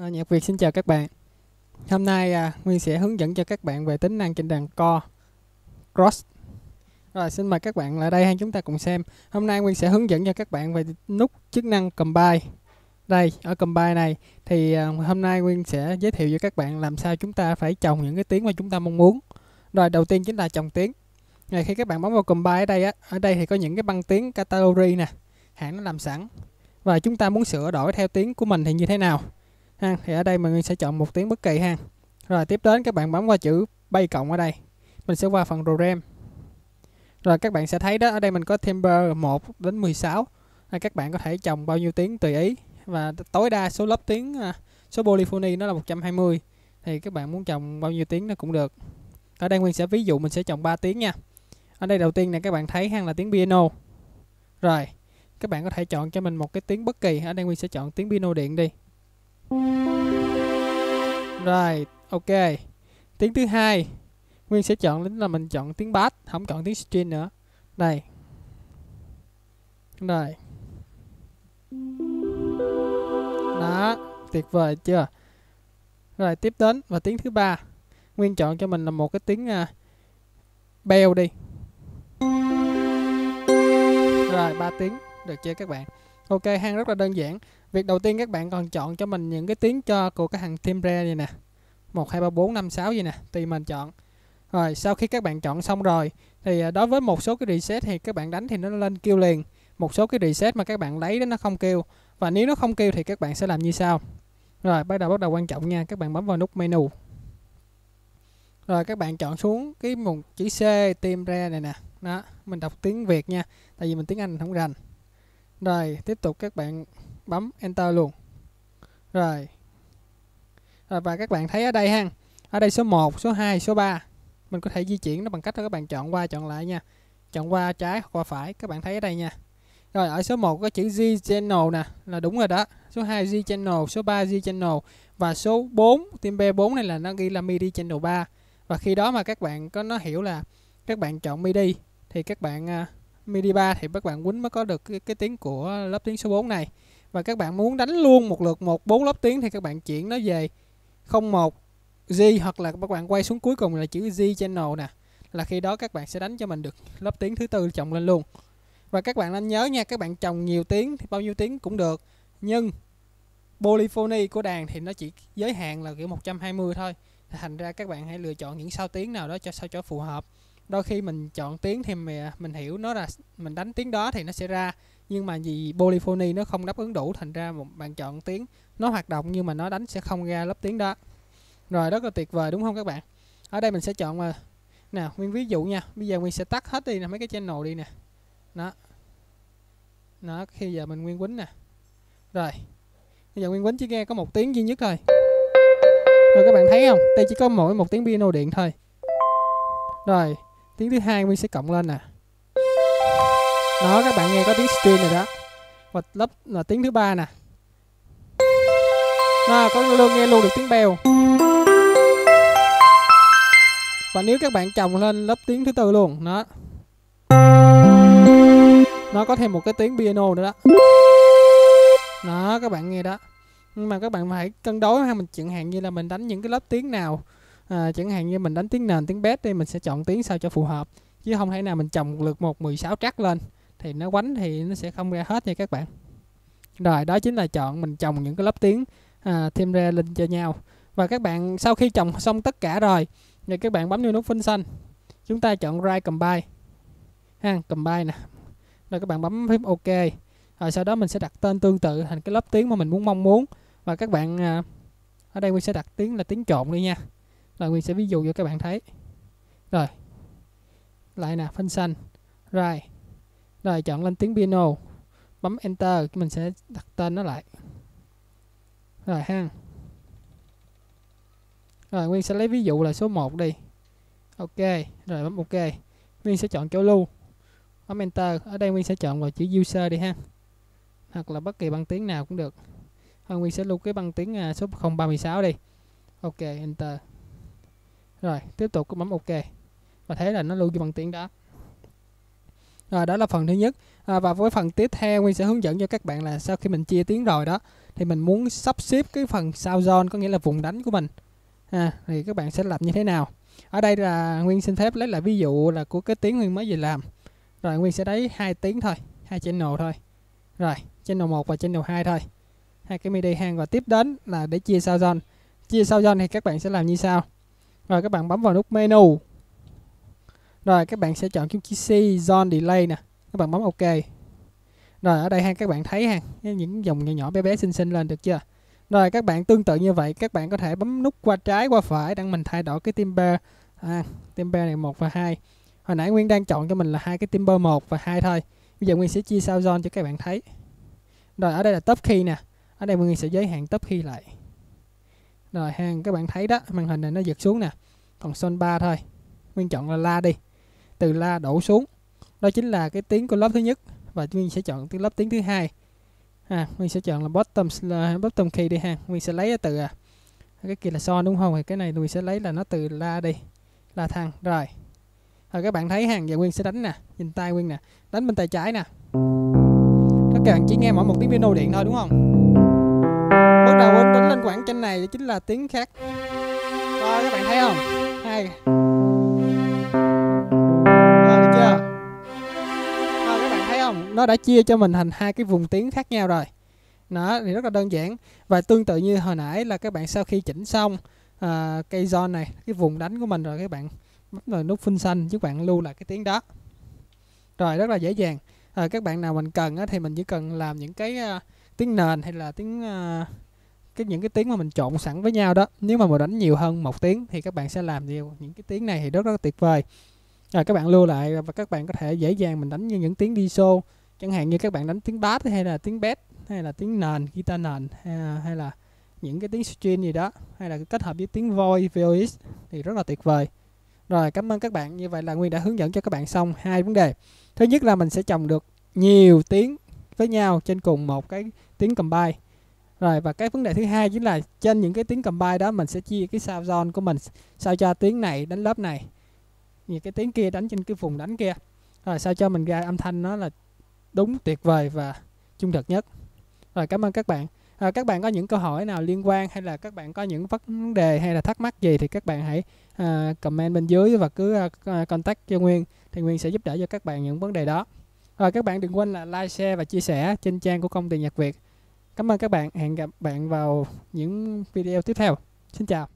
À, Nhạc Việt xin chào các bạn. Hôm nay à, Nguyên sẽ hướng dẫn cho các bạn về tính năng trên đàn co cross. Rồi xin mời các bạn lại đây hai chúng ta cùng xem. Hôm nay Nguyên sẽ hướng dẫn cho các bạn về nút chức năng combine. Đây, ở combine này thì à, hôm nay Nguyên sẽ giới thiệu cho các bạn làm sao chúng ta phải trồng những cái tiếng mà chúng ta mong muốn. Rồi đầu tiên chính là trồng tiếng. Rồi khi các bạn bấm vào combine ở đây á, ở đây thì có những cái băng tiếng category nè, hãng nó làm sẵn. Và chúng ta muốn sửa đổi theo tiếng của mình thì như thế nào? ha thì ở đây mình sẽ chọn một tiếng bất kỳ ha rồi tiếp đến các bạn bấm qua chữ bay cộng ở đây mình sẽ qua phần program rồi các bạn sẽ thấy đó ở đây mình có timbre 1 đến 16 à, các bạn có thể trồng bao nhiêu tiếng tùy ý và tối đa số lớp tiếng à, số polyphony nó là 120 thì các bạn muốn trồng bao nhiêu tiếng nó cũng được ở đây nguyên sẽ ví dụ mình sẽ trồng 3 tiếng nha ở đây đầu tiên này các bạn thấy hang là tiếng piano rồi các bạn có thể chọn cho mình một cái tiếng bất kỳ ở đây nguyên sẽ chọn tiếng piano điện đi Right, ok. Tiếng thứ hai, Nguyên sẽ chọn là mình chọn tiếng bass, không chọn tiếng string nữa. Đây. Đây. Đó, tuyệt vời chưa? Rồi tiếp đến và tiếng thứ ba. Nguyên chọn cho mình là một cái tiếng uh, bell đi. Rồi ba tiếng, được chưa các bạn? Ok, hang rất là đơn giản. Việc đầu tiên các bạn còn chọn cho mình những cái tiếng cho của cái hàng timbre này nè. 1 2 3 4 5 6 gì nè, tùy mình chọn. Rồi sau khi các bạn chọn xong rồi thì à, đối với một số cái reset thì các bạn đánh thì nó lên kêu liền. Một số cái reset mà các bạn lấy đó nó không kêu. Và nếu nó không kêu thì các bạn sẽ làm như sau. Rồi bắt đầu bắt đầu quan trọng nha, các bạn bấm vào nút menu. Rồi các bạn chọn xuống cái mục chữ C tìm ra này nè. Đó, mình đọc tiếng Việt nha, tại vì mình tiếng Anh không rành. Rồi tiếp tục các bạn bấm enter luôn rồi rồi và các bạn thấy ở đây ha ở đây số 1 số 2 số 3 mình có thể di chuyển nó bằng cách đó các bạn chọn qua chọn lại nha chọn qua trái hoặc qua phải các bạn thấy ở đây nha rồi ở số 1 có chữ Z channel nè là đúng rồi đó số 2 Z channel số 3 Z channel và số 4 team B4 này là nó ghi là MIDI channel 3 và khi đó mà các bạn có nó hiểu là các bạn chọn MIDI thì các bạn uh, MIDI 3 thì các bạn quýnh mới có được cái, cái tiếng của lớp tiếng số 4 này và các bạn muốn đánh luôn một lượt một bốn lớp tiếng thì các bạn chuyển nó về 01 Z hoặc là các bạn quay xuống cuối cùng là chữ Z channel nè là khi đó các bạn sẽ đánh cho mình được lớp tiếng thứ tư chồng lên luôn và các bạn nên nhớ nha các bạn chồng nhiều tiếng thì bao nhiêu tiếng cũng được nhưng polyphony của đàn thì nó chỉ giới hạn là kiểu 120 thôi thành ra các bạn hãy lựa chọn những sao tiếng nào đó cho sao cho phù hợp đôi khi mình chọn tiếng thì mình hiểu nó là mình đánh tiếng đó thì nó sẽ ra nhưng mà vì polyphony nó không đáp ứng đủ thành ra một bạn chọn tiếng nó hoạt động nhưng mà nó đánh sẽ không ra lớp tiếng đó rồi rất là tuyệt vời đúng không các bạn ở đây mình sẽ chọn mà nào nguyên ví dụ nha bây giờ nguyên sẽ tắt hết đi nè mấy cái channel đi nè đó đó khi giờ mình nguyên quýnh nè rồi bây giờ nguyên quýnh chỉ nghe có một tiếng duy nhất thôi rồi các bạn thấy không đây chỉ có mỗi một tiếng piano điện thôi rồi tiếng thứ hai nguyên sẽ cộng lên nè đó các bạn nghe có tiếng string rồi đó và lớp là tiếng thứ ba nè nó à, có luôn nghe luôn được tiếng bèo và nếu các bạn chồng lên lớp tiếng thứ tư luôn đó nó có thêm một cái tiếng piano nữa đó đó các bạn nghe đó nhưng mà các bạn phải cân đối ha mình chẳng hạn như là mình đánh những cái lớp tiếng nào à, chẳng hạn như mình đánh tiếng nền tiếng bass đi mình sẽ chọn tiếng sao cho phù hợp chứ không thể nào mình chồng lượt một 16 trắc lên thì nó quánh thì nó sẽ không ra hết nha các bạn rồi đó chính là chọn mình trồng những cái lớp tiếng à, thêm ra lên cho nhau và các bạn sau khi trồng xong tất cả rồi thì các bạn bấm vô nút phân xanh chúng ta chọn right combine ha combine nè rồi các bạn bấm phím ok rồi sau đó mình sẽ đặt tên tương tự thành cái lớp tiếng mà mình muốn mong muốn và các bạn à, ở đây mình sẽ đặt tiếng là tiếng trộn đi nha rồi mình sẽ ví dụ cho các bạn thấy rồi lại nè phân xanh right rồi chọn lên tiếng piano bấm enter mình sẽ đặt tên nó lại rồi ha rồi nguyên sẽ lấy ví dụ là số 1 đi ok rồi bấm ok nguyên sẽ chọn chỗ lưu bấm enter ở đây nguyên sẽ chọn vào chữ user đi ha hoặc là bất kỳ băng tiếng nào cũng được Hoàng Nguyên sẽ lưu cái băng tiếng à, số 036 đi Ok Enter Rồi tiếp tục cứ bấm OK và thấy là nó lưu cái băng tiếng đó rồi đó là phần thứ nhất. À, và với phần tiếp theo Nguyên sẽ hướng dẫn cho các bạn là sau khi mình chia tiếng rồi đó thì mình muốn sắp xếp cái phần sao zone có nghĩa là vùng đánh của mình. À, thì các bạn sẽ làm như thế nào? Ở đây là Nguyên xin phép lấy lại ví dụ là của cái tiếng Nguyên mới vừa làm. Rồi Nguyên sẽ lấy hai tiếng thôi, hai channel thôi. Rồi, channel 1 và channel 2 thôi. Hai cái MIDI hang và tiếp đến là để chia sao zone. Chia sao zone thì các bạn sẽ làm như sau. Rồi các bạn bấm vào nút menu rồi các bạn sẽ chọn kim chỉ C Zone Delay nè Các bạn bấm OK Rồi ở đây ha các bạn thấy ha Những dòng nhỏ nhỏ bé bé xinh xinh lên được chưa Rồi các bạn tương tự như vậy Các bạn có thể bấm nút qua trái qua phải Để mình thay đổi cái timber à, Timbre này 1 và 2 Hồi nãy Nguyên đang chọn cho mình là hai cái timber 1 và 2 thôi Bây giờ Nguyên sẽ chia sao zone cho các bạn thấy Rồi ở đây là top key nè Ở đây Nguyên sẽ giới hạn top key lại Rồi ha các bạn thấy đó Màn hình này nó giật xuống nè Còn zone 3 thôi Nguyên chọn là la đi từ la đổ xuống đó chính là cái tiếng của lớp thứ nhất và Nguyên sẽ chọn tiếng lớp tiếng thứ hai à, Nguyên sẽ chọn là bottom là bottom key đi ha Nguyên sẽ lấy từ à, cái kia là son đúng không thì cái này Nguyên sẽ lấy là nó từ la đi la thăng rồi rồi các bạn thấy hàng và Nguyên sẽ đánh nè nhìn tay Nguyên nè đánh bên tay trái nè các bạn chỉ nghe mỗi một tiếng piano điện thôi đúng không bắt đầu Nguyên đánh lên quảng tranh này chính là tiếng khác rồi các bạn thấy không hai đã chia cho mình thành hai cái vùng tiếng khác nhau rồi nó thì rất là đơn giản và tương tự như hồi nãy là các bạn sau khi chỉnh xong à, cây zone này cái vùng đánh của mình rồi các bạn bấm vào nút phun xanh các bạn lưu lại cái tiếng đó rồi rất là dễ dàng à, các bạn nào mình cần á, thì mình chỉ cần làm những cái uh, tiếng nền hay là tiếng uh, cái những cái tiếng mà mình trộn sẵn với nhau đó nếu mà mình đánh nhiều hơn một tiếng thì các bạn sẽ làm nhiều những cái tiếng này thì rất rất tuyệt vời rồi các bạn lưu lại và các bạn có thể dễ dàng mình đánh như những tiếng đi show chẳng hạn như các bạn đánh tiếng bass hay là tiếng bass hay là tiếng nền guitar nền hay là, hay là những cái tiếng string gì đó hay là kết hợp với tiếng voi voice thì rất là tuyệt vời rồi cảm ơn các bạn như vậy là nguyên đã hướng dẫn cho các bạn xong hai vấn đề thứ nhất là mình sẽ trồng được nhiều tiếng với nhau trên cùng một cái tiếng combine rồi và cái vấn đề thứ hai chính là trên những cái tiếng combine đó mình sẽ chia cái sao zone của mình sao cho tiếng này đánh lớp này những cái tiếng kia đánh trên cái vùng đánh kia rồi sao cho mình ra âm thanh nó là đúng tuyệt vời và trung thực nhất rồi cảm ơn các bạn à, các bạn có những câu hỏi nào liên quan hay là các bạn có những vấn đề hay là thắc mắc gì thì các bạn hãy à, comment bên dưới và cứ à, à contact cho Nguyên thì Nguyên sẽ giúp đỡ cho các bạn những vấn đề đó rồi các bạn đừng quên là like share và chia sẻ trên trang của công ty Nhật Việt cảm ơn các bạn hẹn gặp bạn vào những video tiếp theo xin chào